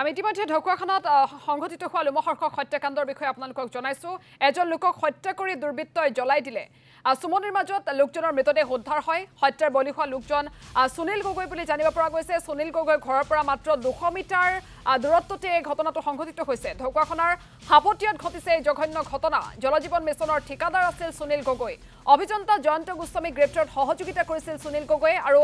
আমি ইতিমধ্যে ঢকুৱাখনত সংঘটিত হোৱা লোমহৰ্ষক হত্যাকাণ্ডৰ বিষয়ে আপোনালোকক জনাইছোঁ এজন লোকক হত্যা কৰি দুৰ্বৃত্তই জ্বলাই দিলে চুমনিৰ মাজত লোকজনৰ মৃতদেহ উদ্ধাৰ হয় হত্যাৰ বলি হোৱা লোকজন সুনীল গগৈ বুলি জানিব পৰা গৈছে সুনীল গগৈ ঘৰৰ পৰা মাত্ৰ দুশ মিটাৰ দূৰত্বতে এই ঘটনাটো সংঘটিত হৈছে ঢকুৱাখানাৰ সাপতীয়াত ঘটিছে এই জঘন্য ঘটনা জলজীৱন মিছনৰ ঠিকাদাৰ আছিল সুনীল গগৈ অভিযন্তা জয়ন্ত গোস্বামীক গ্ৰেপ্তাৰত সহযোগিতা কৰিছিল সুনীল গগৈয়ে আৰু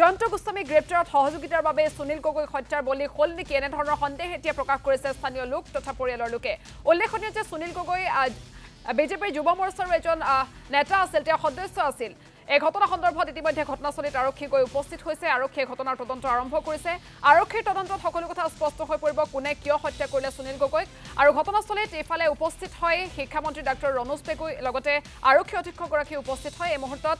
জয়ন্ত গোস্বামীক গ্ৰেপ্তাৰত সহযোগিতাৰ বাবে সুনীল গগৈ হত্যাৰ বলি হ'ল নেকি এনেধৰণৰ ধৰণৰ সন্দেহ এতিয়া প্ৰকাশ কৰিছে স্থানীয় লোক তথা পৰিয়ালৰ লোকে উল্লেখনীয় যে সুনীল গগৈ বিজেপিৰ যুৱ মৰ্চাৰ এজন নেতা আছিল তেওঁ সদস্য আছিল এই ঘটনা সন্দৰ্ভত ইতিমধ্যে ঘটনাস্থলীত আৰক্ষী গৈ উপস্থিত হৈছে আৰক্ষীয়ে ঘটনাৰ তদন্ত আৰম্ভ কৰিছে আৰক্ষীৰ তদন্তত সকলো কথা স্পষ্ট হৈ পৰিব কোনে কিয় হত্যা কৰিলে সুনীল গগৈক আৰু ঘটনাস্থলীত ইফালে উপস্থিত হয় শিক্ষামন্ত্ৰী ডাক্তৰ ৰণোজ পেগুই লগতে আৰক্ষী অধীক্ষকগৰাকী উপস্থিত হয় এই মুহূৰ্তত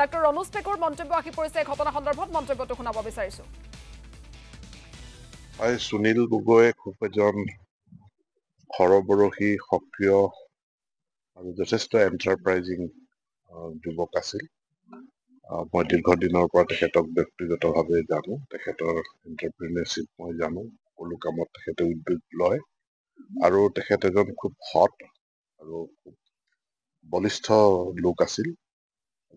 ডাক্তৰ ৰণোজ পেগুৰ মন্তব্য আহি পৰিছে ঘটনা সন্দৰ্ভত মন্তব্যটো শুনাব বিচাৰিছোঁ হয় সুনীল গগৈ খুব এজন সৰবৰশী সক্ৰিয় আৰু যথেষ্ট এণ্টাৰপ্ৰাইজিং যুৱক আছিল মই দীৰ্ঘদিনৰ পৰা তেখেতক ব্যক্তিগতভাৱে জানো তেখেতৰ এণ্টাৰপ্ৰিনেৰশ্বিপ মই জানো সকলো কামত তেখেতে উদ্যোগ লয় আৰু তেখেত এজন খুব সৎ আৰু খুব বলিষ্ঠ লোক আছিল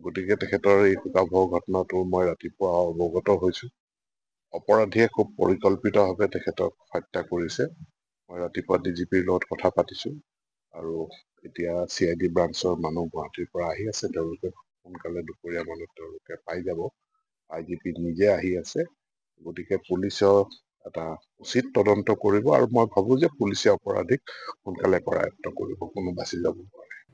গতিকে তেখেতৰ এই শোকাভ ঘটনাটো মই ৰাতিপুৱা অৱগত হৈছোঁ অপৰাধীয়ে খুব পৰিকল্পিতভাৱে তেখেতক হত্যা কৰিছে মই ৰাতিপুৱা ডিজিপিৰ লগত কথা পাতিছোঁ আৰু এতিয়া চি আই ডি ব্ৰাঞ্চৰ মানুহ গুৱাহাটীৰ পৰা আহি আছে তেওঁলোকে সোনকালে দুপৰীয়া মানত তেওঁলোকে পাই যাব আই জি পি নিজে আহি আছে গতিকে পুলিচৰ এটা উচিত তদন্ত কৰিব আৰু মই ভাবোঁ যে পুলিচে অপৰাধীক সোনকালে কৰায়ত্ব কৰিব কোনো বাচি যাব নোৱাৰে